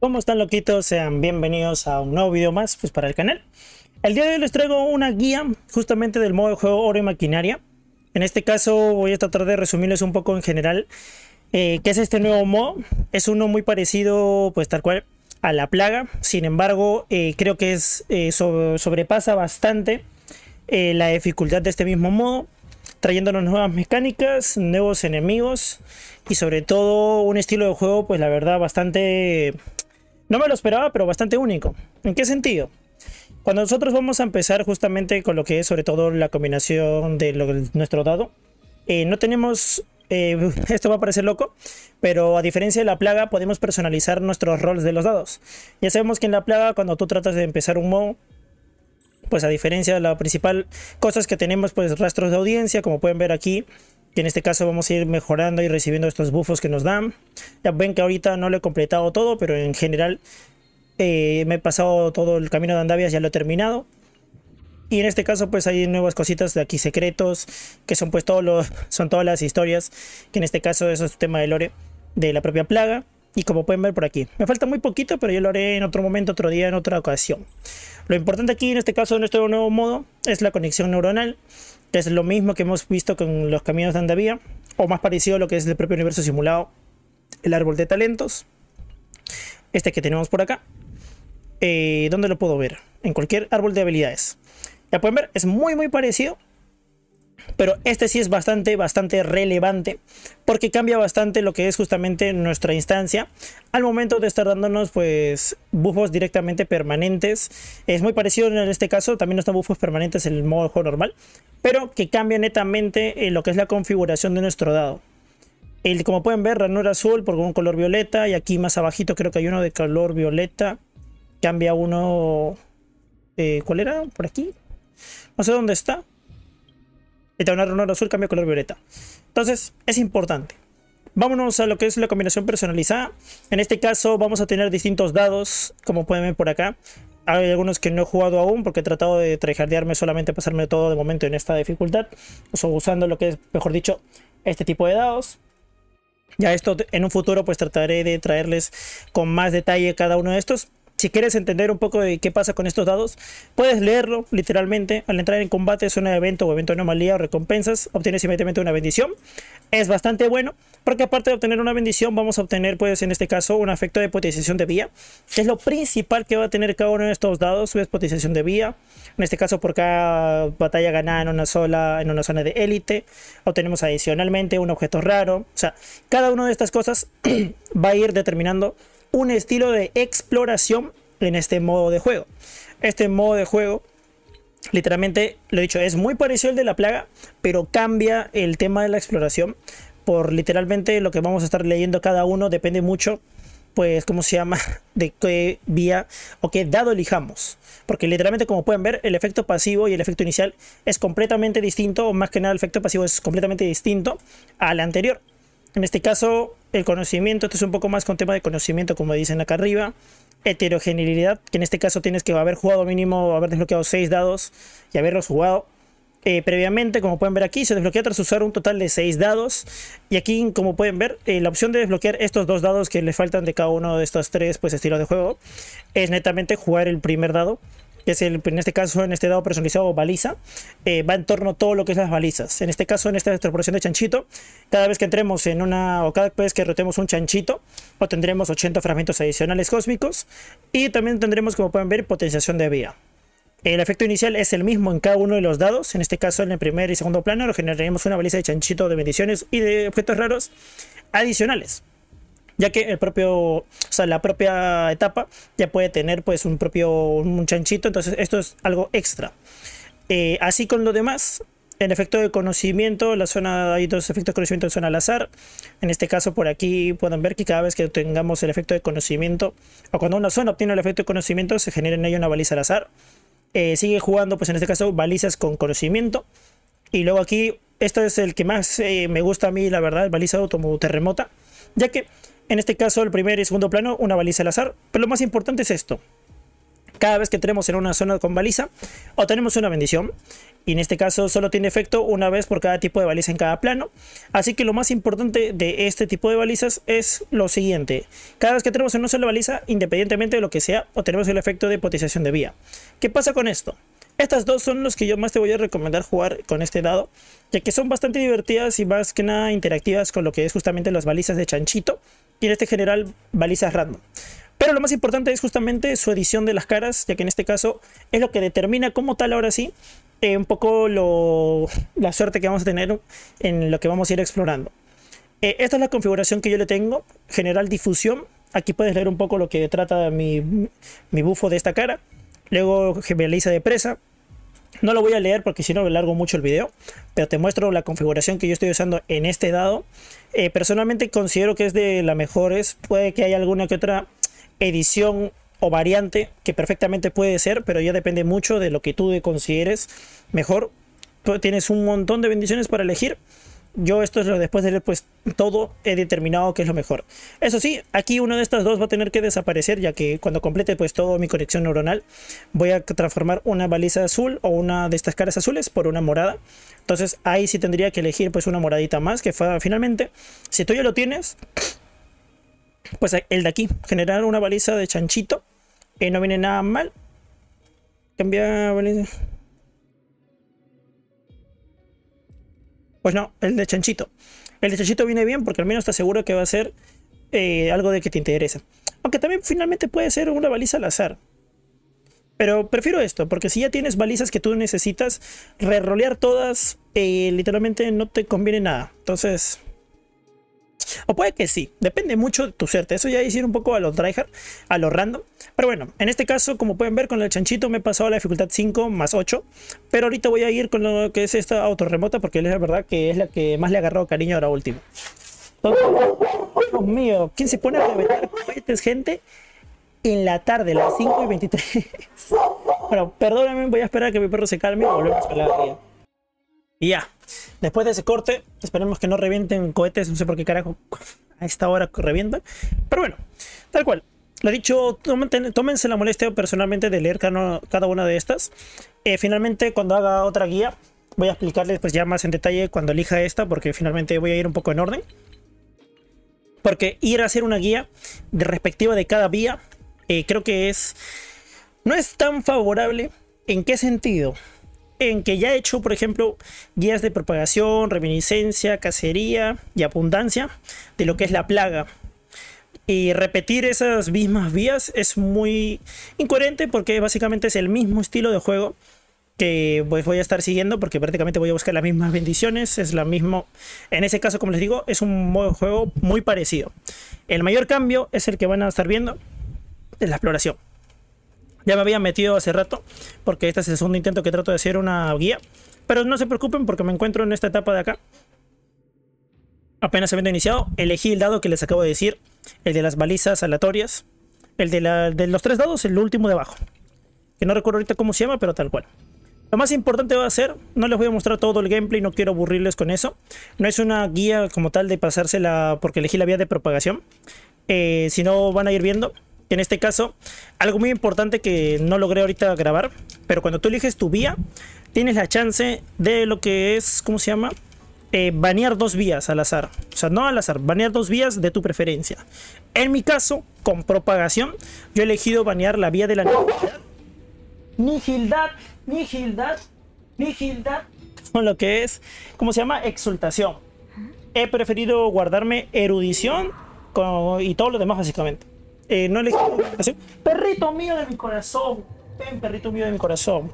¿Cómo están loquitos? Sean bienvenidos a un nuevo video más pues, para el canal. El día de hoy les traigo una guía justamente del modo de juego Oro y Maquinaria. En este caso voy a tratar de resumirles un poco en general eh, qué es este nuevo modo. Es uno muy parecido pues tal cual a la plaga. Sin embargo eh, creo que es eh, sobrepasa bastante la dificultad de este mismo modo trayéndonos nuevas mecánicas, nuevos enemigos y sobre todo un estilo de juego pues la verdad bastante no me lo esperaba, pero bastante único. ¿En qué sentido? Cuando nosotros vamos a empezar justamente con lo que es sobre todo la combinación de, nuestro dado, eh, no tenemos... Eh, esto va a parecer loco, pero a diferencia de la plaga podemos personalizar nuestros roles de los dados. Ya sabemos que en la plaga cuando tú tratas de empezar un modo, pues a diferencia de la principal, cosas que tenemos pues rastros de audiencia, como pueden ver aquí, en este caso vamos a ir mejorando y recibiendo estos buffos que nos dan. Ya ven que ahorita no lo he completado todo, pero en general eh, me he pasado todo el camino de Andavias, ya lo he terminado. Y en este caso pues hay nuevas cositas de aquí secretos, que son pues todos los, son todas las historias, que en este caso eso es tema de lore de la propia plaga. Y como pueden ver por aquí, me falta muy poquito, pero yo lo haré en otro momento, otro día, en otra ocasión. Lo importante aquí en este caso de nuestro nuevo modo es la conexión neuronal, que es lo mismo que hemos visto con los caminos de Andavía, o más parecido a lo que es el propio universo simulado, el árbol de talentos, este que tenemos por acá. Eh, ¿Dónde lo puedo ver? En cualquier árbol de habilidades. Ya pueden ver, es muy muy parecido pero este sí es bastante, bastante relevante porque cambia bastante lo que es justamente nuestra instancia al momento de estar dándonos pues buffos directamente permanentes. Es muy parecido en este caso, también no están buffos permanentes en el modo juego normal, pero que cambia netamente en eh, lo que es la configuración de nuestro dado. como pueden ver, ranura azul por un color violeta y aquí más abajito creo que hay uno de color violeta. Cambia uno... Eh, ¿Cuál era? ¿Por aquí? No sé dónde está una un azul cambia color violeta. Entonces, es importante. Vámonos a lo que es la combinación personalizada. En este caso vamos a tener distintos dados, como pueden ver por acá. Hay algunos que no he jugado aún porque he tratado de trejardearme solamente pasarme todo de momento en esta dificultad. O usando lo que es, mejor dicho, este tipo de dados. Ya esto en un futuro pues trataré de traerles con más detalle cada uno de estos si quieres entender un poco de qué pasa con estos dados, puedes leerlo literalmente. Al entrar en combate, es de evento o evento de anomalía o recompensas, obtienes inmediatamente una bendición. Es bastante bueno, porque aparte de obtener una bendición, vamos a obtener, pues en este caso, un efecto de potenciación de vía, que es lo principal que va a tener cada uno de estos dados, su potenciación de vía. En este caso, por cada batalla ganada en una sola, en una zona de élite, obtenemos adicionalmente un objeto raro. O sea, cada una de estas cosas va a ir determinando un estilo de exploración en este modo de juego. Este modo de juego, literalmente, lo he dicho, es muy parecido al de la plaga, pero cambia el tema de la exploración por literalmente lo que vamos a estar leyendo cada uno, depende mucho pues, ¿cómo se llama? De qué vía o qué dado elijamos. Porque literalmente, como pueden ver, el efecto pasivo y el efecto inicial es completamente distinto, o más que nada el efecto pasivo es completamente distinto al anterior. En este caso, el conocimiento, esto es un poco más con tema de conocimiento, como dicen acá arriba. Heterogeneidad, que en este caso tienes que haber jugado mínimo, haber desbloqueado 6 dados y haberlos jugado eh, previamente, como pueden ver aquí, se desbloquea tras usar un total de 6 dados. Y aquí, como pueden ver, eh, la opción de desbloquear estos dos dados que le faltan de cada uno de estos tres pues, estilos de juego es netamente jugar el primer dado que es el, en este caso, en este dado personalizado baliza, eh, va en torno a todo lo que es las balizas. En este caso, en esta extrapolación de chanchito, cada vez que entremos en una, o cada vez que rotemos un chanchito, obtendremos 80 fragmentos adicionales cósmicos y también tendremos, como pueden ver, potenciación de vía. El efecto inicial es el mismo en cada uno de los dados. En este caso, en el primer y segundo plano, generaremos una baliza de chanchito de bendiciones y de objetos raros adicionales ya que el propio, o sea, la propia etapa ya puede tener pues un propio un chanchito, entonces esto es algo extra. Eh, así con lo demás, el efecto de conocimiento, la zona, hay dos efectos de conocimiento en zona al azar. En este caso, por aquí pueden ver que cada vez que tengamos el efecto de conocimiento, o cuando una zona obtiene el efecto de conocimiento, se genera en ella una baliza al azar. Eh, sigue jugando, pues en este caso, balizas con conocimiento. Y luego aquí, esto es el que más eh, me gusta a mí, la verdad, baliza terremota. ya que en este caso, el primer y segundo plano, una baliza al azar. Pero lo más importante es esto. Cada vez que tenemos en una zona con baliza, obtenemos una bendición. Y en este caso solo tiene efecto una vez por cada tipo de baliza en cada plano. Así que lo más importante de este tipo de balizas es lo siguiente. Cada vez que tenemos en una sola baliza, independientemente de lo que sea, obtenemos el efecto de hipotización de vía. ¿Qué pasa con esto? Estas dos son los que yo más te voy a recomendar jugar con este dado, ya que son bastante divertidas y más que nada interactivas con lo que es justamente las balizas de chanchito y en este general balizas random. Pero lo más importante es justamente su edición de las caras, ya que en este caso es lo que determina como tal ahora sí eh, un poco la suerte que vamos a tener en lo que vamos a ir explorando. Eh, esta es la configuración que yo le tengo, general difusión. Aquí puedes leer un poco lo que trata mi, mi bufo de esta cara. Luego generaliza de presa, no lo voy a leer porque si no me largo mucho el video, pero te muestro la configuración que yo estoy usando en este dado. Eh, personalmente considero que es de las mejores, puede que haya alguna que otra edición o variante que perfectamente puede ser, pero ya depende mucho de lo que tú consideres mejor. tienes un montón de bendiciones para elegir yo esto es lo después de leer pues todo, he determinado que es lo mejor. Eso sí, aquí uno de estos dos va a tener que desaparecer, ya que cuando complete pues todo mi conexión neuronal, voy a transformar una baliza azul o una de estas caras azules por una morada. Entonces ahí sí tendría que elegir pues una moradita más, que fue, finalmente, si tú ya lo tienes, pues el de aquí, generar una baliza de chanchito, que no viene nada mal. cambia baliza... Pues no, el de chanchito. El de chanchito viene bien porque al menos está seguro que va a ser eh, algo de que te interesa. Aunque también finalmente puede ser una baliza al azar. Pero prefiero esto, porque si ya tienes balizas que tú necesitas, rerolear todas, eh, literalmente no te conviene nada. Entonces, o puede que sí, depende mucho de tu suerte. Eso ya ir un poco a los tryhard, a los random. Pero bueno, en este caso, como pueden ver, con el chanchito me he pasado a la dificultad 5 más 8. Pero ahorita voy a ir con lo que es esta autorremota porque es la verdad que es la que más le ha agarrado cariño ahora último. Dios mío, ¿quién se pone a reventar cohetes, gente? En la tarde, las 5 y 23. bueno, perdóname, voy a esperar a que mi perro se calme y volvemos a la y ya, después de ese corte, esperemos que no revienten cohetes, no sé por qué carajo a esta hora revientan. Pero bueno, tal cual. Lo dicho, tómense la molestia personalmente de leer cada, cada una de estas. Eh, finalmente, cuando haga otra guía, voy a explicarles pues ya más en detalle cuando elija esta, porque finalmente voy a ir un poco en orden. Porque ir a hacer una guía de respectiva de cada vía, eh, creo que es... No es tan favorable. ¿En qué sentido? en que ya he hecho, por ejemplo, guías de propagación, reminiscencia, cacería y abundancia de lo que es la plaga. Y repetir esas mismas vías es muy incoherente porque básicamente es el mismo estilo de juego que pues, voy a estar siguiendo porque prácticamente voy a buscar las mismas bendiciones, es la mismo en ese caso como les digo, es un modo juego muy parecido. El mayor cambio es el que van a estar viendo de la exploración. Ya me había metido hace rato, porque este es el segundo intento que trato de hacer una guía. Pero no se preocupen porque me encuentro en esta etapa de acá. Apenas habiendo iniciado, elegí el dado que les acabo de decir, el de las balizas aleatorias, el de, los tres dados, el último de abajo. Que no recuerdo ahorita cómo se llama, pero tal cual. Lo más importante va a ser, no les voy a mostrar todo el gameplay, no quiero aburrirles con eso. No es una guía como tal de pasársela porque elegí la vía de propagación. Eh, si no van a ir viendo, en este caso, algo muy importante que no logré ahorita grabar, pero cuando tú eliges tu vía, tienes la chance de lo que es, ¿cómo se llama? Eh, banear dos vías al azar. O sea, no al azar, banear dos vías de tu preferencia. En mi caso, con propagación, yo he elegido banear la vía de la nigildad. Nigildad, nigildad, nigildad. Con lo que es, ¿cómo se llama? Exultación. He preferido guardarme erudición y todo lo demás básicamente. Eh, no le ¡Oh! ¿Ah, perrito mío de mi corazón, ven perrito mío de mi corazón.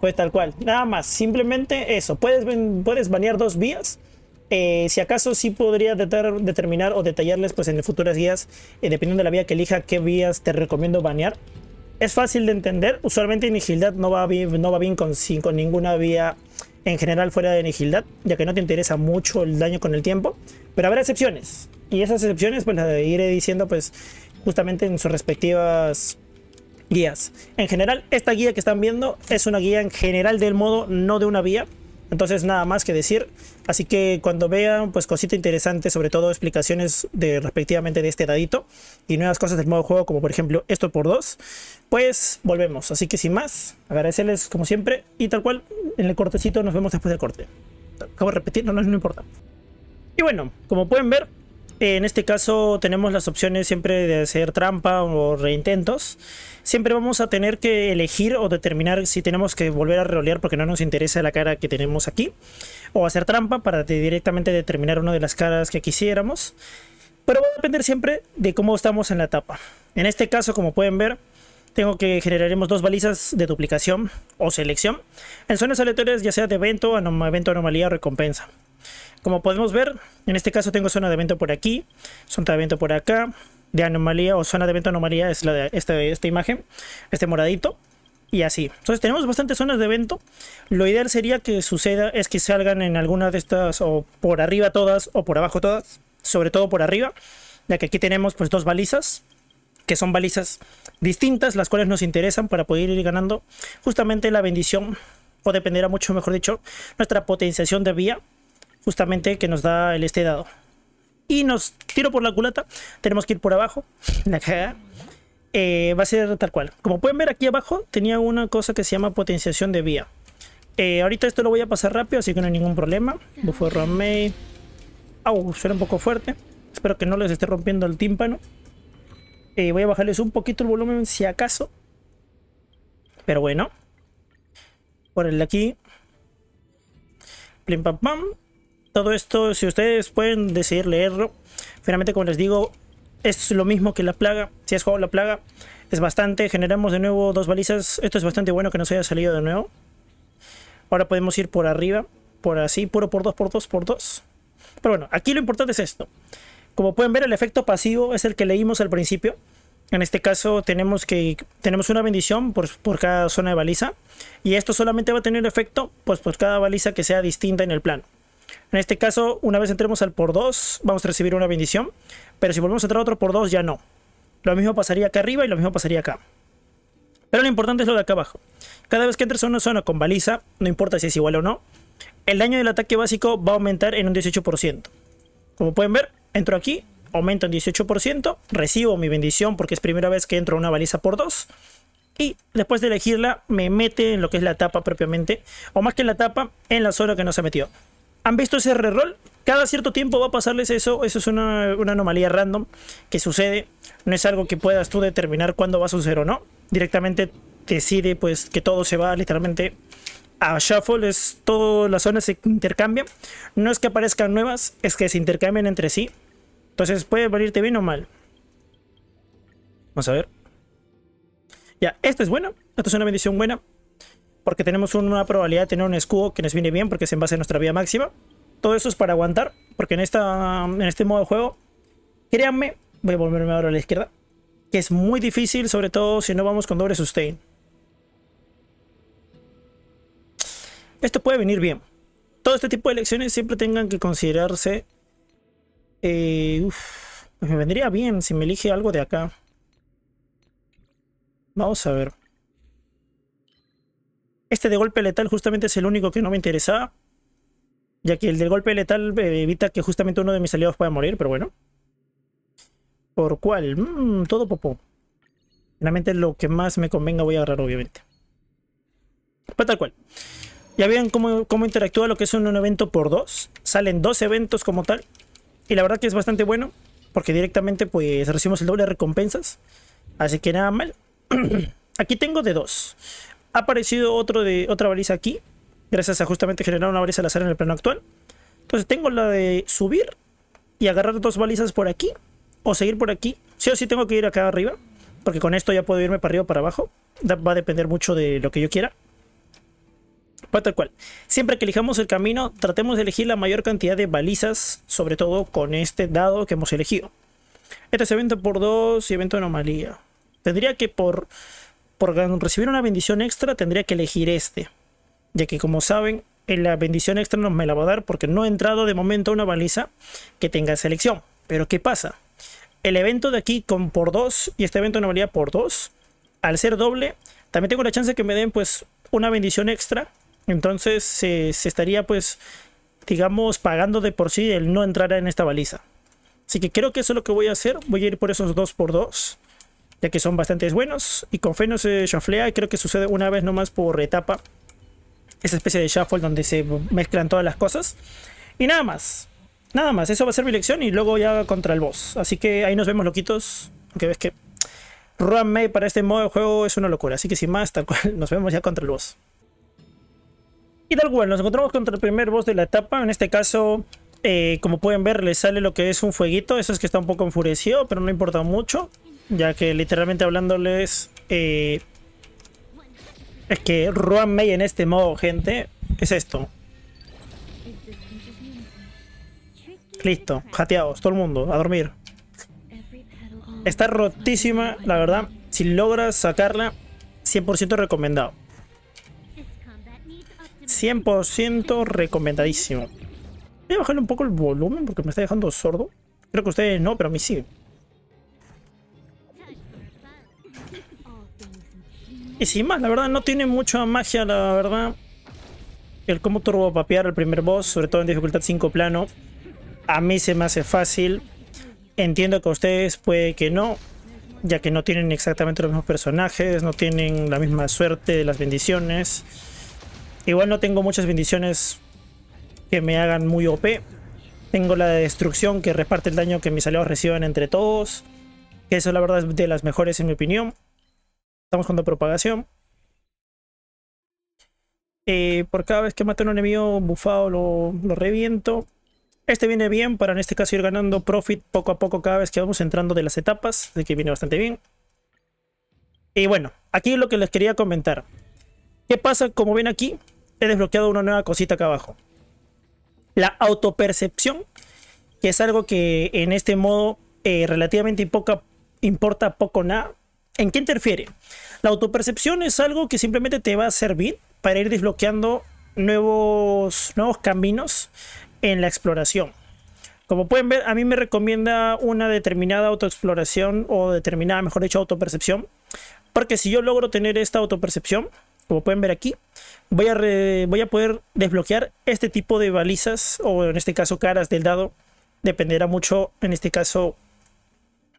pues tal cual, nada más, simplemente eso, puedes, puedes banear dos vías. Eh, si acaso sí podría determinar o detallarles pues en futuras guías, eh, dependiendo de la vía que elija, qué vías te recomiendo banear. Es fácil de entender, usualmente en no va bien, no va bien con, con ninguna vía en general fuera de Nihildad, ya que no te interesa mucho el daño con el tiempo, pero habrá excepciones. Y esas excepciones pues las iré diciendo pues justamente en sus respectivas guías. En general, esta guía que están viendo es una guía en general del modo, no de una vía, entonces nada más que decir, así que cuando vean pues cosita interesante, sobre todo explicaciones de respectivamente de este dadito y nuevas cosas del modo juego como por ejemplo esto por dos, pues volvemos. Así que sin más, agradecerles como siempre y tal cual en el cortecito nos vemos después del corte. Acabo de repetir, no, no, no importa. Y bueno, como pueden ver, en este caso tenemos las opciones siempre de hacer trampa o reintentos. Siempre vamos a tener que elegir o determinar si tenemos que volver a reolear porque no nos interesa la cara que tenemos aquí. O hacer trampa para directamente determinar una de las caras que quisiéramos. Pero va a depender siempre de cómo estamos en la etapa. En este caso, como pueden ver, tengo que generaremos dos balizas de duplicación o selección en zonas aleatorias ya sea de evento, evento anomalía o recompensa. Como podemos ver, en este caso tengo zona de evento por aquí, zona de evento por acá, de anomalía o zona de evento anomalía es la de esta, imagen, este moradito, y así. Entonces tenemos bastantes zonas de evento. Lo ideal sería que suceda es que salgan en alguna de estas o por arriba todas o por abajo todas, sobre todo por arriba, ya que aquí tenemos pues, dos balizas que son balizas distintas, las cuales nos interesan para poder ir ganando justamente la bendición o dependerá mucho, mejor dicho, nuestra potenciación de vía justamente que nos da el este dado. Y nos tiro por la culata. Tenemos que ir por abajo. La eh, va a ser tal cual. Como pueden ver aquí abajo tenía una cosa que se llama potenciación de vía. Eh, ahorita esto lo voy a pasar rápido, así que no hay ningún problema. Buffer Ramey. Au, suena un poco fuerte. Espero que no les esté rompiendo el tímpano. Eh, voy a bajarles un poquito el volumen si acaso. Pero bueno. Por el de aquí. Plim pam pam todo esto, si ustedes pueden decidir leerlo, finalmente como les digo, es lo mismo que la plaga. Si has jugado la plaga, es bastante. Generamos de nuevo dos balizas. Esto es bastante bueno que nos haya salido de nuevo. Ahora podemos ir por arriba, por así, puro por dos, por dos, por dos. Pero bueno, aquí lo importante es esto. Como pueden ver, el efecto pasivo es el que leímos al principio. En este caso tenemos que tenemos una bendición por, por, cada zona de baliza y esto solamente va a tener efecto pues por cada baliza que sea distinta en el plano. En este caso, una vez entremos al por 2, vamos a recibir una bendición. Pero si volvemos a entrar a otro por 2, ya no. Lo mismo pasaría acá arriba y lo mismo pasaría acá. Pero lo importante es lo de acá abajo. Cada vez que entres a una zona con baliza, no importa si es igual o no, el daño del ataque básico va a aumentar en un 18%. Como pueden ver, entro aquí, aumento en 18%, recibo mi bendición porque es primera vez que entro a una baliza por 2. Y después de elegirla, me mete en lo que es la tapa propiamente, o más que en la tapa, en la zona que no se metió. ¿Han visto ese reroll? Cada cierto tiempo va a pasarles eso. Eso es una, anomalía random que sucede. No es algo que puedas tú determinar cuándo va a suceder o no. Directamente decide pues que todo se va literalmente a shuffle. Es, todas las zonas se intercambian. No es que aparezcan nuevas, es que se intercambian entre sí. Entonces puede valirte bien o mal. Vamos a ver. Ya, esto es bueno. Esto es una bendición buena porque tenemos una probabilidad de tener un escudo que nos viene bien porque es en base a nuestra vida máxima. Todo eso es para aguantar, porque en, esta, en este modo de juego, créanme, voy a volverme ahora a la izquierda, que es muy difícil, sobre todo si no vamos con doble sustain. Esto puede venir bien. Todo este tipo de elecciones siempre tengan que considerarse... Eh, me vendría bien si me elige algo de acá. Vamos a ver. Este de golpe letal justamente es el único que no me interesaba. Ya que el de golpe letal eh, evita que justamente uno de mis aliados pueda morir, pero bueno. ¿Por cuál? Mm, todo popó. Realmente lo que más me convenga voy a agarrar, obviamente. Pero pues tal cual. Ya vean cómo, cómo interactúa lo que es un, evento por dos. Salen dos eventos como tal. Y la verdad que es bastante bueno. Porque directamente pues recibimos el doble de recompensas. Así que nada mal. Aquí tengo de dos. Ha aparecido otro de, otra baliza aquí, gracias a justamente generar una baliza al azar en el plano actual. Entonces tengo la de subir y agarrar dos balizas por aquí, o seguir por aquí. Sí o sí tengo que ir acá arriba, porque con esto ya puedo irme para arriba o para abajo. Va a depender mucho de lo que yo quiera. Va tal cual. Siempre que elijamos el camino, tratemos de elegir la mayor cantidad de balizas, sobre todo con este dado que hemos elegido. Este es evento por dos. y evento anomalía. Tendría que por por recibir una bendición extra tendría que elegir este. Ya que como saben, eh, la bendición extra no me la va a dar porque no he entrado de momento a una baliza que tenga selección. Pero ¿qué pasa? El evento de aquí con por 2 y este evento no valía por 2, al ser doble, también tengo la chance que me den pues una bendición extra. Entonces se estaría pues, digamos, pagando de por sí el no entrar en esta baliza. Así que creo que eso es lo que voy a hacer. Voy a ir por esos 2 por 2 ya que son bastante buenos. Y con fe no se y creo que sucede una vez nomás por etapa. Esa especie de shuffle donde se mezclan todas las cosas. Y nada más. Nada más, eso va a ser mi lección y luego ya contra el boss. Así que ahí nos vemos loquitos. Aunque ves que May para este modo de juego es una locura. Así que sin más, tal cual, nos vemos ya contra el boss. Y tal cual, nos encontramos contra el primer boss de la etapa. En este caso, eh, como pueden ver, le sale lo que es un fueguito. Eso es que está un poco enfurecido, pero no importa mucho ya que literalmente hablándoles, es eh, que Ruan May en este modo, gente, es esto. Listo, jateados, todo el mundo, a dormir. Está rotísima, la verdad. Si logras sacarla, 100% recomendado. 100% recomendadísimo. Voy a bajarle un poco el volumen porque me está dejando sordo. Creo que ustedes no, pero a mí sí. Y sin más, la verdad no tiene mucha magia, la verdad. El cómo turbo papear el primer boss, sobre todo en dificultad 5 plano, a mí se me hace fácil. Entiendo que a ustedes puede que no, ya que no tienen exactamente los mismos personajes, no tienen la misma suerte de las bendiciones. Igual no tengo muchas bendiciones que me hagan muy OP. Tengo la de destrucción que reparte el daño que mis aliados reciban entre todos. Que eso la verdad es de las mejores en mi opinión. Estamos con la propagación. Eh, por cada vez que mato a un enemigo bufado lo, reviento. Este viene bien para en este caso ir ganando profit poco a poco cada vez que vamos entrando de las etapas. Así que viene bastante bien. Y bueno, aquí lo que les quería comentar. ¿Qué pasa? Como ven aquí, he desbloqueado una nueva cosita acá abajo. La autopercepción, que es algo que en este modo eh, relativamente poca, importa poco nada. ¿En qué interfiere? La autopercepción es algo que simplemente te va a servir para ir desbloqueando nuevos, nuevos caminos en la exploración. Como pueden ver, a mí me recomienda una determinada autoexploración o determinada, mejor dicho, autopercepción. Porque si yo logro tener esta autopercepción, como pueden ver aquí, voy a, voy a poder desbloquear este tipo de balizas o en este caso caras del dado. Dependerá mucho, en este caso,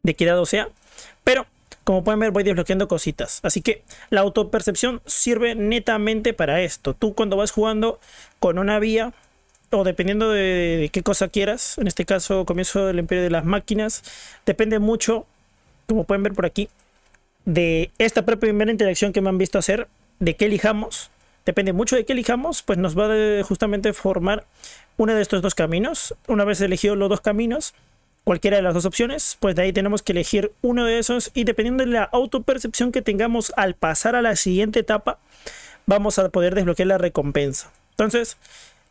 de qué dado sea. Pero como pueden ver, voy desbloqueando cositas. Así que la autopercepción sirve netamente para esto. Tú cuando vas jugando con una vía, o dependiendo de, qué cosa quieras, en este caso comienzo del imperio de las máquinas, depende mucho, como pueden ver por aquí, de esta propia primera interacción que me han visto hacer, de qué elijamos, depende mucho de qué elijamos, pues nos va a justamente formar uno de estos dos caminos. Una vez elegido los dos caminos, cualquiera de las dos opciones, pues de ahí tenemos que elegir uno de esos y dependiendo de la autopercepción que tengamos al pasar a la siguiente etapa, vamos a poder desbloquear la recompensa. Entonces,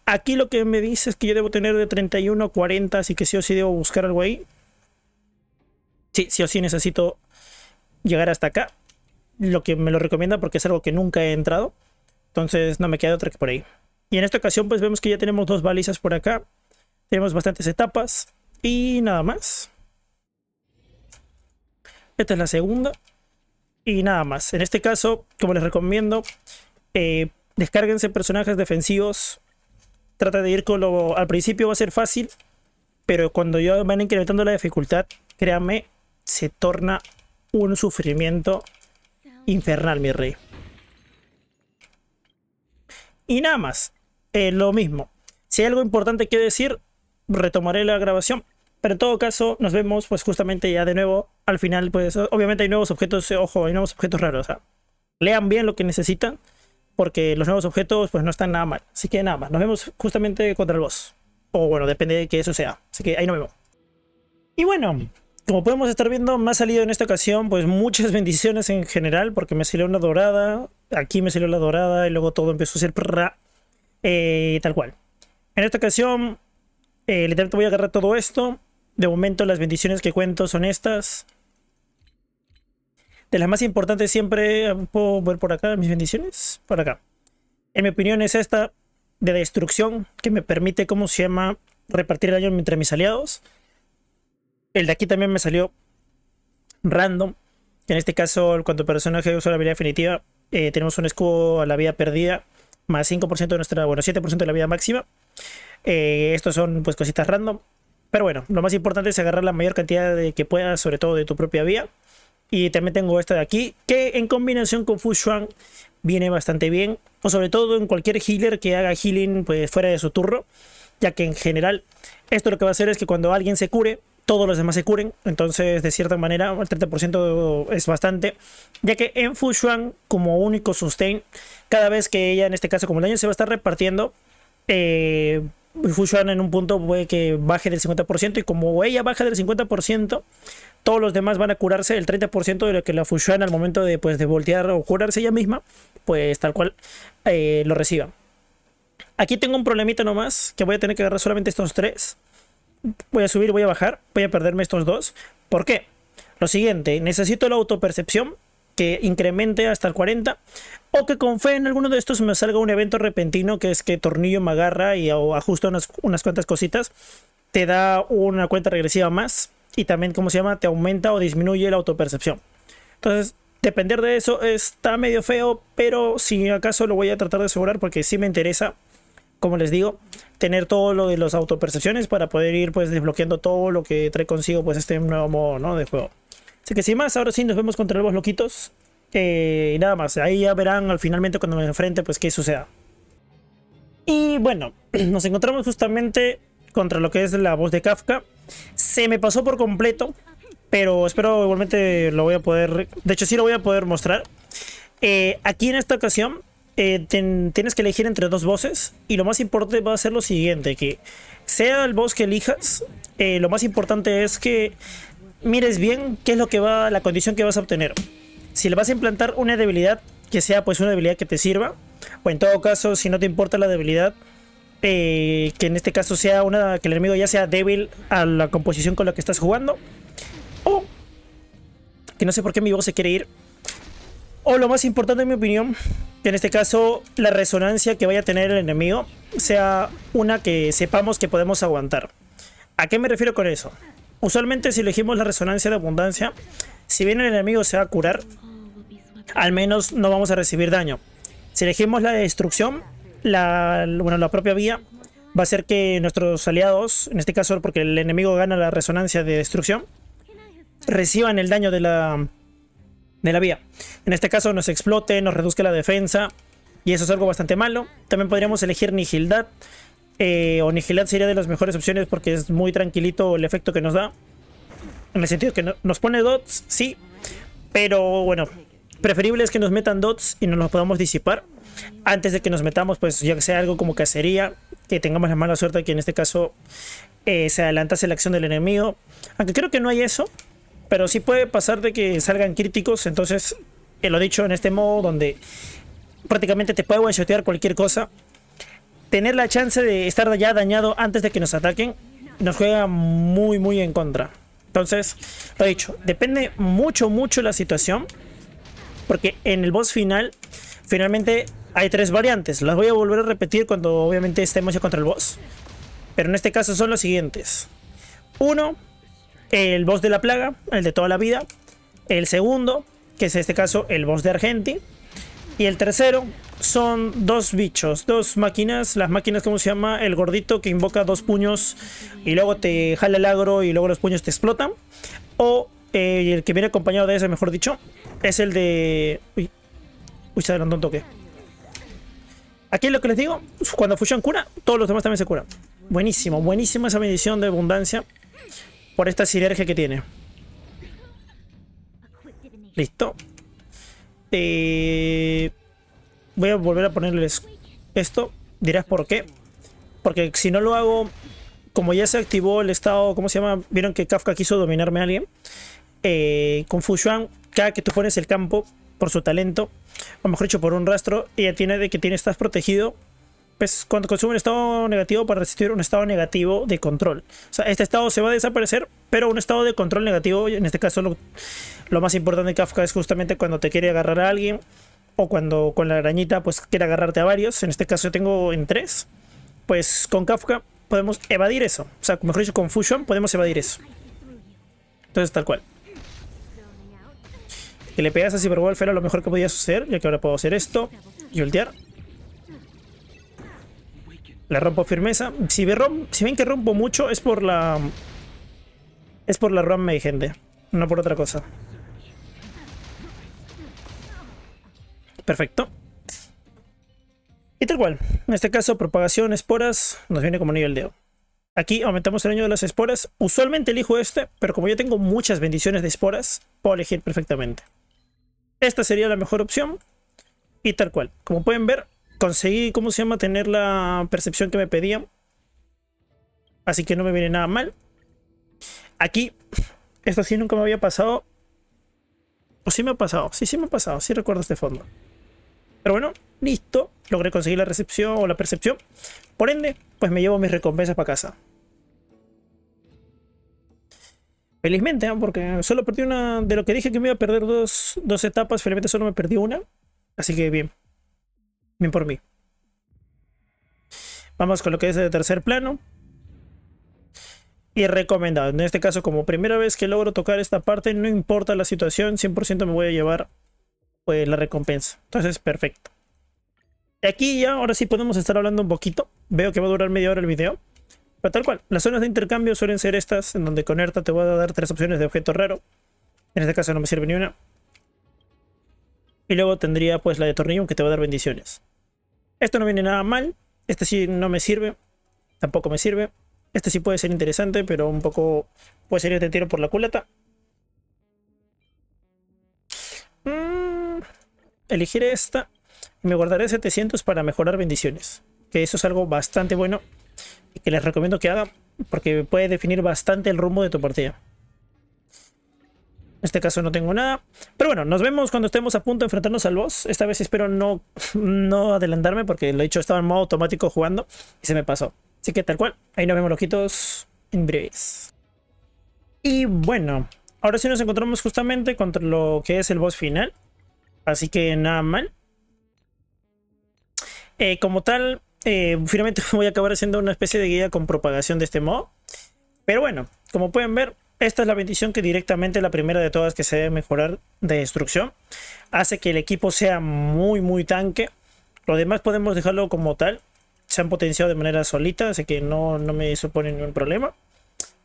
aquí lo que me dice es que yo debo tener de 31 40, así que sí o sí debo buscar algo ahí. Sí, sí o sí necesito llegar hasta acá, lo que me lo recomienda porque es algo que nunca he entrado, entonces no me queda otra que por ahí. Y en esta ocasión pues vemos que ya tenemos dos balizas por acá, tenemos bastantes etapas, y nada más. Esta es la segunda. Y nada más. En este caso, como les recomiendo, eh, descárguense personajes defensivos. Trata de ir con lo... Al principio va a ser fácil, pero cuando ya van incrementando la dificultad, créanme, se torna un sufrimiento infernal, mi rey. Y nada más, eh, lo mismo. Si hay algo importante que decir, retomaré la grabación pero en todo caso, nos vemos pues justamente ya de nuevo al final, pues obviamente hay nuevos objetos, eh, ojo, hay nuevos objetos raros. o sea, Lean bien lo que necesitan, porque los nuevos objetos pues no están nada mal. Así que nada más, nos vemos justamente contra el boss. O bueno, depende de que eso sea. Así que ahí nos vemos. Y bueno, como podemos estar viendo, me ha salido en esta ocasión pues muchas bendiciones en general, porque me salió una dorada, aquí me salió la dorada y luego todo empezó a ser eh, tal cual. En esta ocasión, eh, literalmente voy a agarrar todo esto, de momento las bendiciones que cuento son estas. De las más importantes siempre puedo ver por acá mis bendiciones. Por acá. En mi opinión es esta de destrucción que me permite, ¿cómo se llama? Repartir daño entre mis aliados. El de aquí también me salió random. En este caso, cuando cuanto personaje usa la habilidad definitiva, eh, tenemos un escudo a la vida perdida, más 5% de nuestra, bueno, 7% de la vida máxima. Eh, estos son pues cositas random. Pero bueno, lo más importante es agarrar la mayor cantidad de que puedas, sobre todo de tu propia vía. Y también tengo esta de aquí, que en combinación con Fushuan viene bastante bien. O sobre todo en cualquier healer que haga healing pues, fuera de su turno. Ya que en general, esto lo que va a hacer es que cuando alguien se cure, todos los demás se curen. Entonces, de cierta manera, el 30% es bastante. Ya que en Fushuan como único sustain, cada vez que ella, en este caso como el daño, se va a estar repartiendo... Eh, fushuan en un punto puede que baje del 50% y como ella baja del 50%, todos los demás van a curarse el 30% de lo que la fushuan al momento de, pues, de voltear o curarse ella misma, pues tal cual eh, lo reciba. Aquí tengo un problemita nomás, que voy a tener que agarrar solamente estos tres. Voy a subir, voy a bajar, voy a perderme estos dos. ¿Por qué? Lo siguiente, necesito la autopercepción que incremente hasta el 40 o que con fe en alguno de estos me salga un evento repentino que es que tornillo me agarra y ajusta unas, cuantas cositas te da una cuenta regresiva más y también como se llama te aumenta o disminuye la autopercepción entonces depender de eso está medio feo pero si acaso lo voy a tratar de asegurar porque sí me interesa como les digo tener todo lo de las autopercepciones para poder ir pues desbloqueando todo lo que trae consigo pues este nuevo modo de juego Así que sin más, ahora sí nos vemos contra los loquitos. Eh, y nada más, ahí ya verán al finalmente cuando me enfrente pues qué suceda. Y bueno, nos encontramos justamente contra lo que es la voz de Kafka. Se me pasó por completo, pero espero igualmente lo voy a poder... De hecho sí lo voy a poder mostrar. Eh, aquí en esta ocasión eh, tienes que elegir entre dos voces y lo más importante va a ser lo siguiente, que sea el voz que elijas, lo más importante es que mires bien qué es lo que va, la condición que vas a obtener. Si le vas a implantar una debilidad que sea pues una debilidad que te sirva, o en todo caso, si no te importa la debilidad, eh, que en este caso sea una que el enemigo ya sea débil a la composición con la que estás jugando, o que no sé por qué mi voz se quiere ir, o lo más importante en mi opinión, que en este caso la resonancia que vaya a tener el enemigo sea una que sepamos que podemos aguantar. ¿A qué me refiero con eso? Usualmente si elegimos la resonancia de abundancia, si bien el enemigo se va a curar, al menos no vamos a recibir daño. Si elegimos la destrucción, la, bueno, la propia vía va a hacer que nuestros aliados, en este caso porque el enemigo gana la resonancia de destrucción, reciban el daño de la, de la vía. En este caso nos explote, nos reduzca la defensa y eso es algo bastante malo. También podríamos elegir Nigildad, eh, sería de las mejores opciones porque es muy tranquilito el efecto que nos da. En el sentido que nos pone dots, sí. Pero bueno, preferible es que nos metan dots y nos nos podamos disipar. Antes de que nos metamos, pues ya que sea algo como cacería, que tengamos la mala suerte que en este caso eh, se adelantase la acción del enemigo. Aunque creo que no hay eso. Pero sí puede pasar de que salgan críticos. Entonces, eh, lo dicho, en este modo donde prácticamente te puede one cualquier cosa tener la chance de estar ya dañado antes de que nos ataquen nos juega muy, muy en contra. Entonces, lo dicho, depende mucho, mucho la situación. Porque en el boss final, finalmente hay tres variantes. Las voy a volver a repetir cuando obviamente estemos ya contra el boss. Pero en este caso son los siguientes. Uno, el boss de la plaga, el de toda la vida. El segundo, que es en este caso el boss de Argenti. Y el tercero son dos bichos, dos máquinas. Las máquinas, ¿cómo se llama? El gordito que invoca dos puños y luego te jala el agro y luego los puños te explotan. O eh, el que viene acompañado de ese, mejor dicho, es el de... Uy, uy se adelantó un toque. Aquí es lo que les digo, cuando Fusion cura, todos los demás también se curan. Buenísimo, buenísima esa bendición de abundancia por esta sinergia que tiene. Listo voy a volver a ponerles esto. Dirás por qué. Porque si no lo hago, como ya se activó el estado, ¿cómo se llama? Vieron que Kafka quiso dominarme a alguien. con eh, Fushuan, cada que tú pones el campo por su talento, o mejor dicho, por un rastro, ella tiene de que tiene estás protegido pues, cuando consume un estado negativo para resistir un estado negativo de control. O sea, este estado se va a desaparecer, pero un estado de control negativo, en este caso lo, más importante de Kafka es justamente cuando te quiere agarrar a alguien o cuando con la arañita pues quiere agarrarte a varios. En este caso yo tengo en tres. Pues con Kafka podemos evadir eso. O sea, mejor dicho, con Fusion podemos evadir eso. Entonces tal cual. Que le pegas a Cyberwolf era lo mejor que podía suceder, ya que ahora puedo hacer esto y voltear la rompo firmeza. Si, ve si ven que rompo mucho es por la... Es por la de gente. No por otra cosa. Perfecto. Y tal cual. En este caso, propagación, esporas, nos viene como nivel de. Aquí aumentamos el año de las esporas. Usualmente elijo este, pero como yo tengo muchas bendiciones de esporas, puedo elegir perfectamente. Esta sería la mejor opción. Y tal cual. Como pueden ver, conseguí, ¿cómo se llama? Tener la percepción que me pedían. Así que no me viene nada mal. Aquí, esto sí nunca me había pasado. O sí me ha pasado, sí, sí me ha pasado, sí recuerdo este fondo. Pero bueno, listo. Logré conseguir la recepción o la percepción. Por ende, pues me llevo mis recompensas para casa. Felizmente, ¿eh? porque solo perdí una. De lo que dije que me iba a perder dos, dos etapas, felizmente solo me perdí una. Así que bien. Bien por mí. Vamos con lo que es de tercer plano. Y recomendado. En este caso, como primera vez que logro tocar esta parte, no importa la situación, 100% me voy a llevar pues, la recompensa. Entonces, perfecto. Y Aquí ya, ahora sí podemos estar hablando un poquito. Veo que va a durar media hora el video. Pero tal cual, las zonas de intercambio suelen ser estas, en donde con ERTA te voy a dar tres opciones de objeto raro. En este caso no me sirve ni una. Y luego tendría pues la de tornillo, que te va a dar bendiciones. Esto no viene nada mal. Este sí no me sirve. Tampoco me sirve. Este sí puede ser interesante, pero un poco puede ser te este tiro por la culata. Mm, elegiré esta. Y me guardaré 700 para mejorar bendiciones. Que eso es algo bastante bueno. Y que les recomiendo que hagan. Porque puede definir bastante el rumbo de tu partida. En este caso no tengo nada. Pero bueno, nos vemos cuando estemos a punto de enfrentarnos al boss. Esta vez espero no, no adelantarme porque lo he dicho, estaba en modo automático jugando y se me pasó. Así que tal cual, ahí nos vemos loquitos en breves. Y bueno, ahora sí nos encontramos justamente contra lo que es el boss final. Así que nada mal. Eh, como tal, eh, finalmente voy a acabar haciendo una especie de guía con propagación de este modo. Pero bueno, como pueden ver, esta es la bendición que directamente la primera de todas que se debe mejorar de destrucción. Hace que el equipo sea muy, muy tanque. Lo demás podemos dejarlo como tal. Se han potenciado de manera solita, así que no, me supone ningún problema.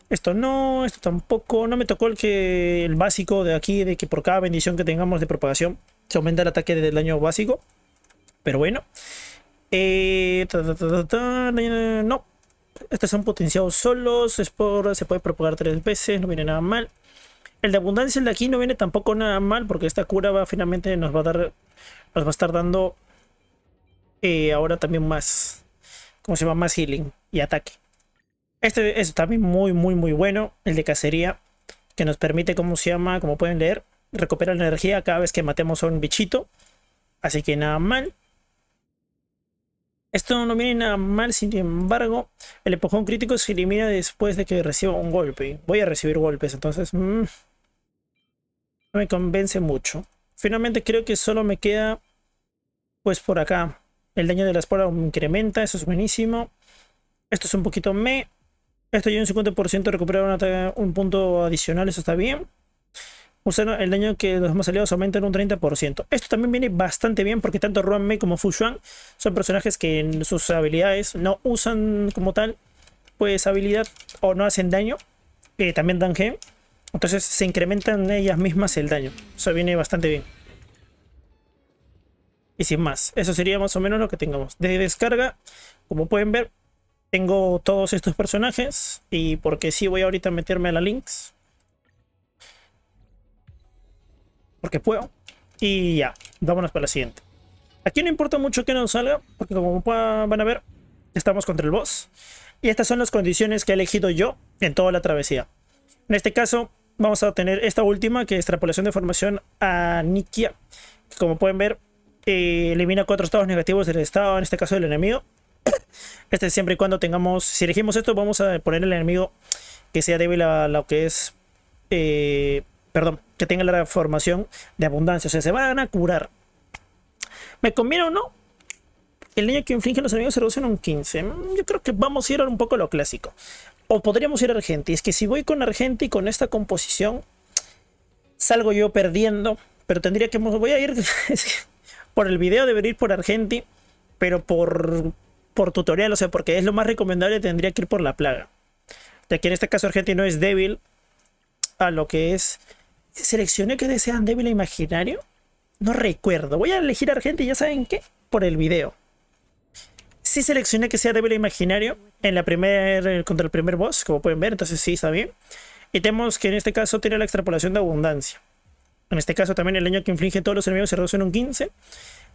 Esto no, esto tampoco. No me tocó el que el básico de aquí, de que por cada bendición que tengamos de propagación se aumenta el ataque del daño básico. Pero bueno. Eh, no, estos son potenciados solos. Spore se puede propagar tres veces. No viene nada mal. El de abundancia, el de aquí, no viene tampoco nada mal. Porque esta cura va finalmente nos va a dar. Nos va a estar dando. Eh, ahora también más. ¿Cómo se llama? Más healing y ataque. Este es también muy, muy, muy bueno. El de cacería. Que nos permite, ¿cómo se llama? Como pueden leer. Recuperar energía cada vez que matemos a un bichito. Así que nada mal. Esto no viene nada mal, sin embargo, el empujón crítico se elimina después de que reciba un golpe. Voy a recibir golpes, entonces... Mm, no me convence mucho. Finalmente creo que solo me queda... Pues por acá. El daño de la espora incrementa, eso es buenísimo. Esto es un poquito me. Esto lleva un 50% de recuperar un punto adicional, eso está bien el daño que los hemos salido aumenta en un 30%. Esto también viene bastante bien porque tanto Ruan Mei como Fu son personajes que en sus habilidades no usan como tal pues habilidad o no hacen daño. que eh, también dan gen Entonces se incrementan ellas mismas el daño. Eso viene bastante bien. Y sin más, eso sería más o menos lo que tengamos. De descarga, como pueden ver, tengo todos estos personajes. Y porque sí voy ahorita a meterme a la links porque puedo. Y ya, vámonos para la siguiente. Aquí no importa mucho que nos salga, porque como van a ver, estamos contra el boss. Y estas son las condiciones que he elegido yo en toda la travesía. En este caso, vamos a tener esta última, que es extrapolación de formación a Nikia. Como pueden ver, eh, elimina cuatro estados negativos del estado, en este caso del enemigo. Este siempre y cuando tengamos, si elegimos esto, vamos a poner el enemigo que sea débil a lo que es... Eh, perdón, que tenga la formación de abundancia, o sea, se van a curar. ¿Me conviene o no? El niño que inflige los enemigos se reduce a un 15. Mm, yo creo que vamos a ir a un poco lo clásico. O podríamos ir a Argenti. Es que si voy con Argenti y con esta composición, salgo yo perdiendo. Pero tendría que... Voy a ir... por el video debería ir por Argenti. Pero por, tutorial, o sea, porque es lo más recomendable, tendría que ir por la plaga. De que en este caso Argenti no es débil a lo que es seleccioné que desean débil e imaginario. No recuerdo. Voy a elegir a ya saben qué, por el video. Si seleccioné que sea débil e imaginario en la primera, eh, contra el primer boss, como pueden ver, entonces sí, está bien. Y tenemos que en este caso tiene la extrapolación de abundancia. En este caso también el daño que inflige todos los enemigos se reduce en un 15.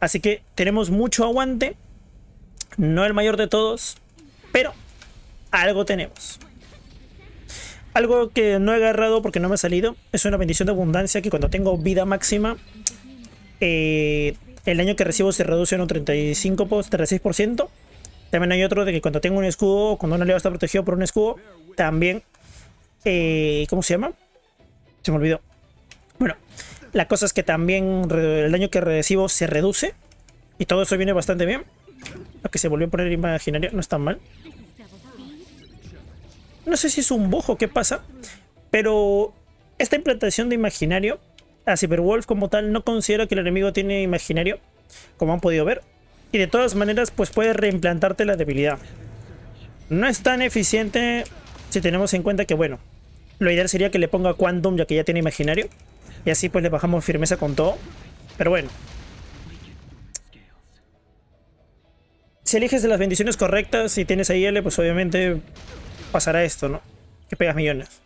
Así que tenemos mucho aguante. No el mayor de todos, pero algo tenemos. Algo que no he agarrado porque no me ha salido es una bendición de abundancia que cuando tengo vida máxima, eh, el daño que recibo se reduce en un 35, 36%. También hay otro de que cuando tengo un escudo, cuando un aliado está protegido por un escudo, también... Eh, ¿Cómo se llama? Se me olvidó. Bueno, la cosa es que también el daño que recibo se reduce. Y todo eso viene bastante bien. Lo que se volvió a poner imaginario no está mal no sé si es un bojo, qué pasa, pero esta implantación de imaginario, a Cyberwolf como tal no considera que el enemigo tiene imaginario, como han podido ver, y de todas maneras pues puede reimplantarte la debilidad. No es tan eficiente si tenemos en cuenta que bueno, lo ideal sería que le ponga Quantum ya que ya tiene imaginario, y así pues le bajamos firmeza con todo, pero bueno. Si eliges de las bendiciones correctas y tienes ahí pues obviamente pasará esto, ¿no? Que pegas millones.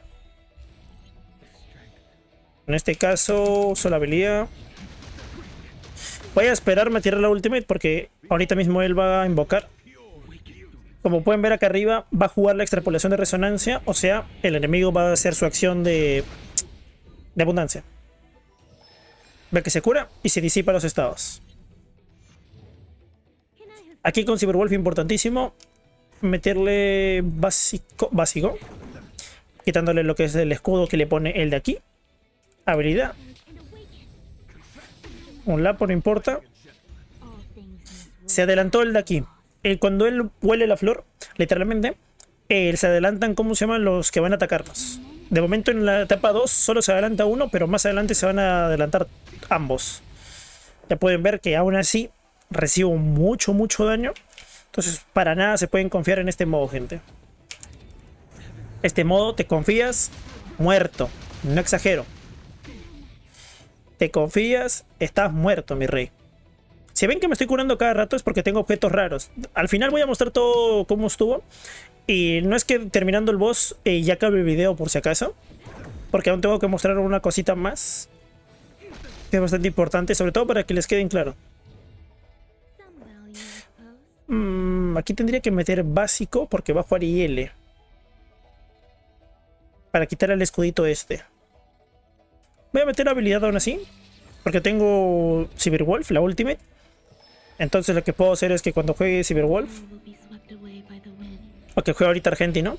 En este caso, solo habilidad. Voy a esperarme a tirar la ultimate porque ahorita mismo él va a invocar. Como pueden ver acá arriba, va a jugar la extrapolación de resonancia, o sea, el enemigo va a hacer su acción de, de abundancia. Ve que se cura y se disipa los estados. Aquí con Cyberwolf importantísimo, meterle básico, básico, quitándole lo que es el escudo que le pone el de aquí. Habilidad. Un lapo, no importa. Se adelantó el de aquí. Eh, cuando él huele la flor, literalmente, eh, se adelantan, ¿cómo se llaman? Los que van a atacarnos. De momento en la etapa 2 solo se adelanta uno, pero más adelante se van a adelantar ambos. Ya pueden ver que aún así recibo mucho, mucho daño. Entonces, para nada se pueden confiar en este modo, gente. Este modo, te confías, muerto. No exagero. Te confías, estás muerto, mi rey. Si ven que me estoy curando cada rato es porque tengo objetos raros. Al final voy a mostrar todo cómo estuvo. Y no es que terminando el boss eh, ya acabe el video por si acaso. Porque aún tengo que mostrar una cosita más. Que es bastante importante, sobre todo para que les queden claro. Mm, aquí tendría que meter básico porque va a jugar IL. Para quitar el escudito este. Voy a meter habilidad aún así. Porque tengo Cyberwolf, la ultimate. Entonces lo que puedo hacer es que cuando juegue Cyberwolf... O que juegue ahorita ¿no?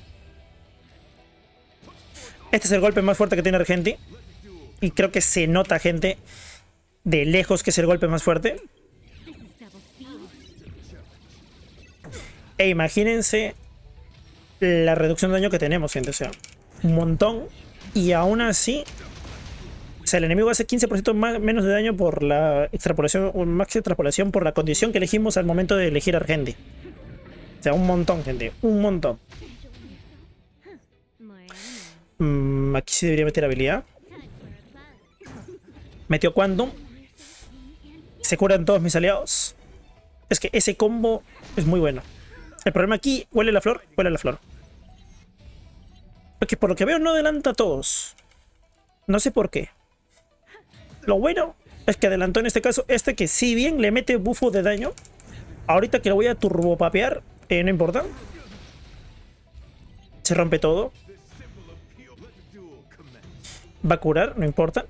Este es el golpe más fuerte que tiene Argenti. Y creo que se nota, gente, de lejos que es el golpe más fuerte. E imagínense la reducción de daño que tenemos, gente. O sea, un montón. Y aún así, o sea, el enemigo hace 15% más, menos de daño por la extrapolación, un max extrapolación por la condición que elegimos al momento de elegir Argendi. O sea, un montón, gente. Un montón. Mm, aquí sí debería meter habilidad. Metió Quantum. Se curan todos mis aliados. Es que ese combo es muy bueno. El problema aquí, huele la flor, huele la flor. Porque por lo que veo no adelanta a todos. No sé por qué. Lo bueno es que adelantó en este caso este que si bien le mete bufo de daño. Ahorita que lo voy a turbopapear, eh, no importa. Se rompe todo. Va a curar, no importa.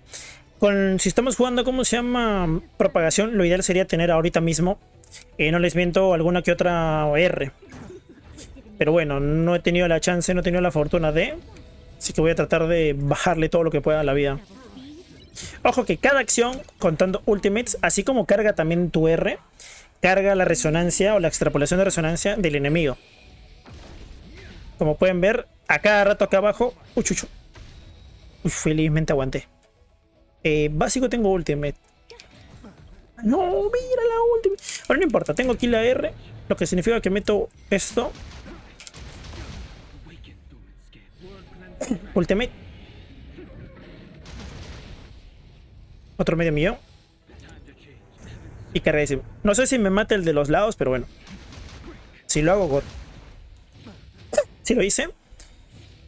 Con, si estamos jugando, ¿cómo se llama? Propagación, lo ideal sería tener ahorita mismo eh, no les miento alguna que otra R. Pero bueno, no he tenido la chance, no he tenido la fortuna de... Así que voy a tratar de bajarle todo lo que pueda a la vida. Ojo que cada acción, contando ultimates, así como carga también tu R, carga la resonancia o la extrapolación de resonancia del enemigo. Como pueden ver, a cada rato acá abajo... Uy, felizmente aguanté. Eh, básico tengo ultimate. No, mira la última. Ahora no importa, tengo aquí la R, lo que significa que meto esto. Ultimate. Otro medio millón. Y cargadísimo. No sé si me mata el de los lados, pero bueno. Si lo hago, Si lo hice,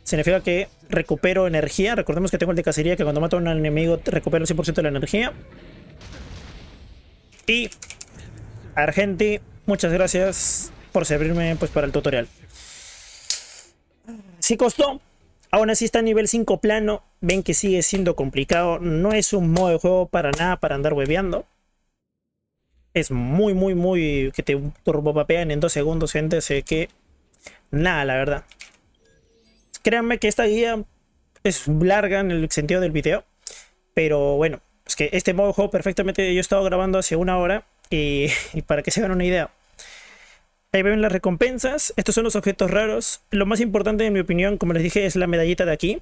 significa que recupero energía. Recordemos que tengo el de cacería que cuando mato a un enemigo recupero el 100% de la energía. Y Argenti, muchas gracias por servirme pues, para el tutorial. Sí costó, aún así está a nivel 5 plano, ven que sigue siendo complicado, no es un modo de juego para nada para andar hueveando. Es muy, muy, muy que te turbopapean en 2 segundos, gente, sé que nada, la verdad. Créanme que esta guía es larga en el sentido del video, pero bueno, es que este modo juego perfectamente yo he estado grabando hace una hora y, para que se hagan una idea. Ahí ven las recompensas, estos son los objetos raros. Lo más importante en mi opinión, como les dije, es la medallita de aquí.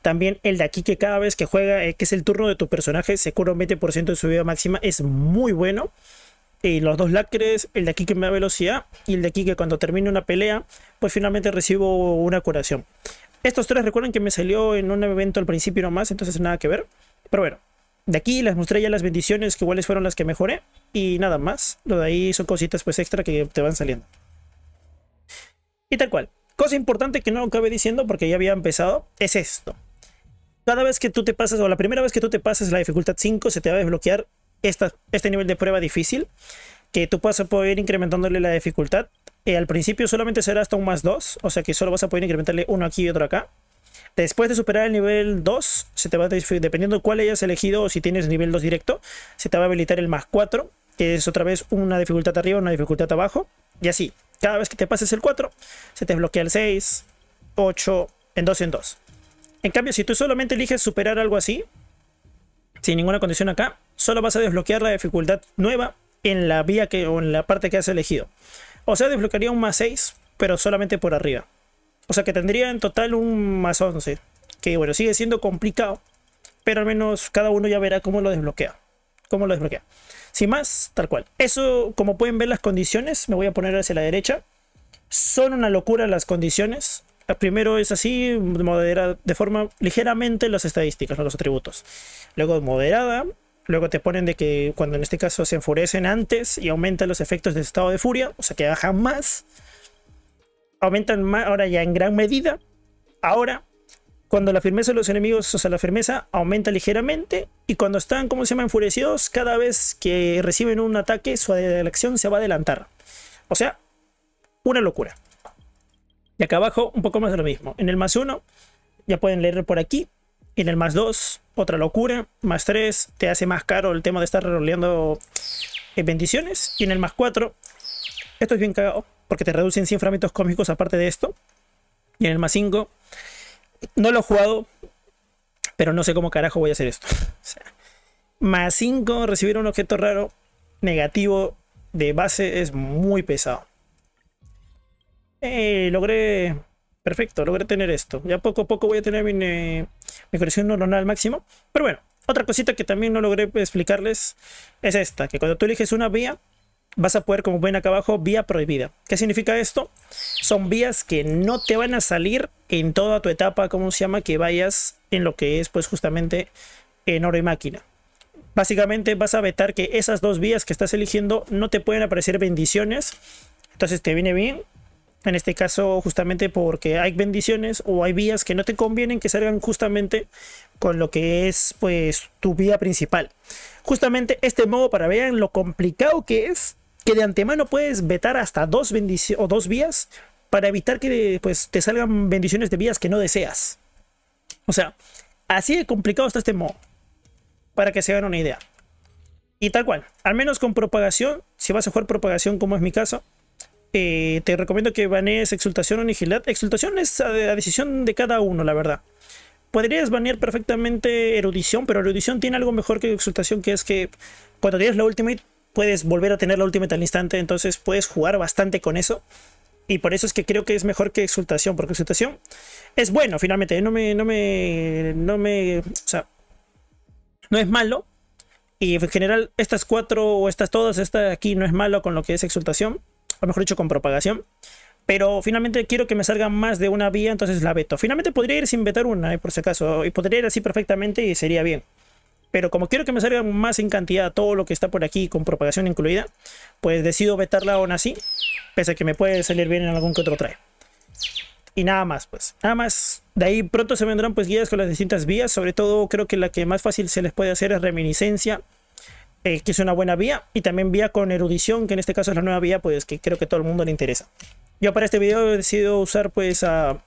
También el de aquí que cada vez que juega, eh, que es el turno de tu personaje, se cura un 20% de su vida máxima, es muy bueno. Y los dos lacres, el de aquí que me da velocidad y el de aquí que cuando termine una pelea, pues finalmente recibo una curación. Estos tres recuerden que me salió en un evento al principio nomás, entonces nada que ver. Pero bueno, de aquí les mostré ya las bendiciones, que iguales fueron las que mejoré. Y nada más. Lo de ahí son cositas pues extra que te van saliendo. Y tal cual. Cosa importante que no acabe diciendo porque ya había empezado es esto. Cada vez que tú te pasas o la primera vez que tú te pasas la dificultad 5 se te va a desbloquear este nivel de prueba difícil. Que tú vas a poder ir incrementándole la dificultad. Eh, al principio solamente será hasta un más 2. O sea que solo vas a poder incrementarle uno aquí y otro acá. Después de superar el nivel 2, se te va a, dependiendo de cuál hayas elegido o si tienes nivel 2 directo, se te va a habilitar el más 4, que es otra vez una dificultad arriba, una dificultad abajo. Y así, cada vez que te pases el 4, se te desbloquea el 6, 8, en 2 en 2. En cambio, si tú solamente eliges superar algo así, sin ninguna condición acá, solo vas a desbloquear la dificultad nueva en la vía que, o en la parte que has elegido. O sea, desbloquearía un más 6, pero solamente por arriba. O sea que tendría en total un más 11. Que bueno, sigue siendo complicado. Pero al menos cada uno ya verá cómo lo desbloquea. Cómo lo desbloquea. Sin más, tal cual. Eso, como pueden ver las condiciones, me voy a poner hacia la derecha. Son una locura las condiciones. Primero es así, de forma ligeramente las estadísticas, los atributos. Luego moderada, Luego te ponen de que cuando en este caso se enfurecen antes y aumentan los efectos Del estado de furia, o sea que baja más aumentan más ahora ya en gran medida. Ahora, cuando la firmeza de los enemigos, o sea, la firmeza aumenta ligeramente y cuando están, como se llama?, enfurecidos, cada vez que reciben un ataque, su acción se va a adelantar. O sea, una locura. Y acá abajo, un poco más de lo mismo. En el más 1, ya pueden leer por aquí. En el más 2, otra locura. Más 3, te hace más caro el tema de estar roleando eh, bendiciones. Y en el más 4, esto es bien cagado porque te reducen 100 fragmentos cósmicos aparte de esto. Y en el más 5, no lo he jugado, pero no sé cómo carajo voy a hacer esto. o más 5, recibir un objeto raro negativo de base es muy pesado. Eh, logré... Perfecto, logré tener esto. Ya poco a poco voy a tener mi, eh, mi neuronal máximo. Pero bueno, otra cosita que también no logré explicarles es esta, que cuando tú eliges una vía, vas a poder, como ven acá abajo, vía prohibida. ¿Qué significa esto? Son vías que no te van a salir en toda tu etapa, ¿cómo se llama? Que vayas en lo que es, pues, justamente en oro y máquina. Básicamente vas a vetar que esas dos vías que estás eligiendo no te pueden aparecer bendiciones. Entonces te viene bien. En este caso, justamente porque hay bendiciones o hay vías que no te convienen que salgan justamente con lo que es pues tu vía principal. Justamente este modo para vean lo complicado que es que de antemano puedes vetar hasta dos, o dos vías para evitar que pues, te salgan bendiciones de vías que no deseas. O sea, así de complicado está este modo. Para que se hagan una idea. Y tal cual, al menos con propagación, si vas a jugar propagación como es mi caso, eh, te recomiendo que banees exultación o nigilad. Exultación es la decisión de cada uno, la verdad. Podrías banear perfectamente erudición, pero erudición tiene algo mejor que exultación, que es que cuando tienes la ultimate puedes volver a tener la última al instante, entonces puedes jugar bastante con eso. Y por eso es que creo que es mejor que Exultación, porque Exultación es bueno, finalmente. No me, no me, no me, o sea, no es malo. Y en general, estas cuatro o estas todas, esta aquí no es malo con lo que es Exultación, o mejor dicho, con Propagación. Pero finalmente quiero que me salga más de una vía, entonces la veto. Finalmente podría ir sin vetar una, eh, por si acaso. Y podría ir así perfectamente y sería bien. Pero como quiero que me salga más en cantidad todo lo que está por aquí con propagación incluida, pues decido vetarla aún así, pese a que me puede salir bien en algún que otro trae. Y nada más, pues. Nada más. De ahí pronto se vendrán pues guías con las distintas vías. Sobre todo creo que la que más fácil se les puede hacer es reminiscencia, eh, que es una buena vía. Y también vía con erudición, que en este caso es la nueva vía, pues que creo que todo el mundo le interesa. Yo para este video he decidido usar pues a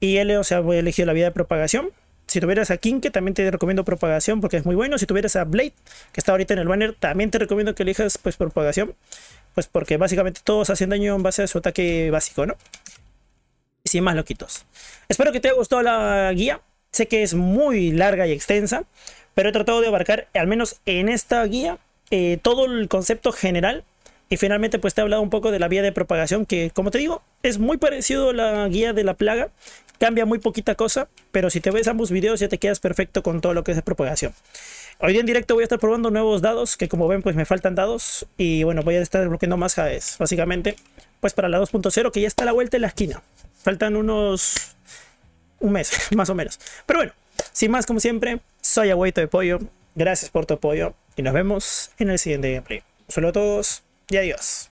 IL, o sea, voy a elegir la vía de propagación si tuvieras a Kinke, también te recomiendo propagación porque es muy bueno. Si tuvieras a Blade, que está ahorita en el banner, también te recomiendo que elijas pues propagación. Pues porque básicamente todos hacen daño en base a su ataque básico, ¿no? Y sin más loquitos. Espero que te haya gustado la guía. Sé que es muy larga y extensa, pero he tratado de abarcar, al menos en esta guía, eh, todo el concepto general y finalmente pues te he hablado un poco de la vía de propagación que como te digo es muy parecido a la guía de la plaga Cambia muy poquita cosa, pero si te ves ambos videos ya te quedas perfecto con todo lo que es propagación. Hoy día en directo voy a estar probando nuevos dados, que como ven pues me faltan dados. Y bueno, voy a estar desbloqueando más Jades, básicamente. Pues para la 2.0 que ya está a la vuelta en la esquina. Faltan unos... un mes, más o menos. Pero bueno, sin más como siempre, soy Agüito de Pollo. Gracias por tu apoyo y nos vemos en el siguiente gameplay. Un saludo a todos y adiós.